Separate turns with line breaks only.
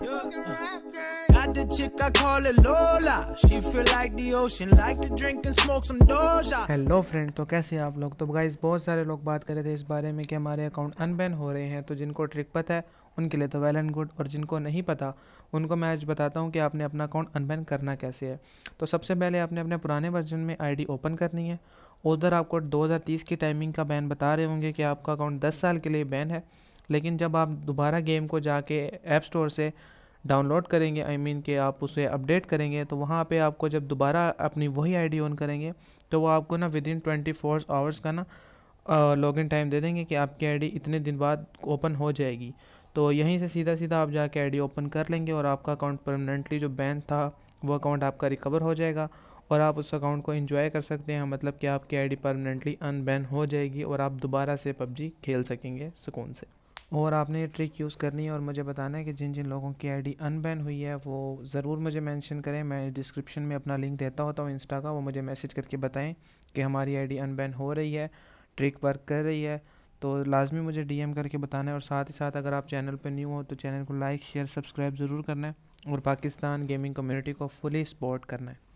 Got the chick I call it Lola. She feel like the ocean, like to drink and smoke some Doja. Hello friend तो कैसे हैं आप लोग तो guys बहुत सारे लोग बात कर रहे थे इस बारे में कि हमारे अकाउंट अनबैन हो रहे हैं तो जिनको ट्रिक पता है उनके लिए तो वेल एंड गुड और जिनको नहीं पता उनको मैं आज बताता हूँ कि आपने अपना अकाउंट अनबैन करना कैसे है तो सबसे पहले आपने अपने पुराने वर्जन में आईडी ओपन करनी है उधर आपको 2030 की टाइमिंग का बैन बता रहे होंगे कि आपका अकाउंट 10 साल के लिए बैन है लेकिन जब आप दोबारा गेम को जाके ऐप स्टोर से डाउनलोड करेंगे आई I मीन mean कि आप उसे अपडेट करेंगे तो वहाँ पे आपको जब दोबारा अपनी वही आईडी ऑन करेंगे तो वो आपको ना within twenty four hours का ना लॉग इन टाइम दे देंगे कि आपकी आईडी इतने दिन बाद ओपन हो जाएगी तो यहीं से सीधा सीधा आप जाके आईडी ओपन कर लेंगे और आपका अकाउंट परमानेंटली जो बैन था वो अकाउंट आपका रिकवर हो जाएगा और आप उस अकाउंट को इन्जॉय कर सकते हैं मतलब कि आपकी डी परमानेंटली अनबैन हो जाएगी और आप दोबारा से पबजी खेल सकेंगे सुकून से और आपने ये ट्रिक यूज़ करनी है और मुझे बताना है कि जिन जिन लोगों की आईडी अनबैन हुई है वो ज़रूर मुझे मेंशन करें मैं डिस्क्रिप्शन में अपना लिंक देता होता हूँ इंस्टा का वो मुझे मैसेज करके बताएं कि हमारी आईडी अनबैन हो रही है ट्रिक वर्क कर रही है तो लाजमी मुझे एम करके बताना है और साथ ही साथ अगर आप चैनल पर न्यू हो तो चैनल को लाइक शेयर सब्सक्राइब ज़रूर करना है और पाकिस्तान गेमिंग कम्यूनिटी को फुली सपोर्ट करना है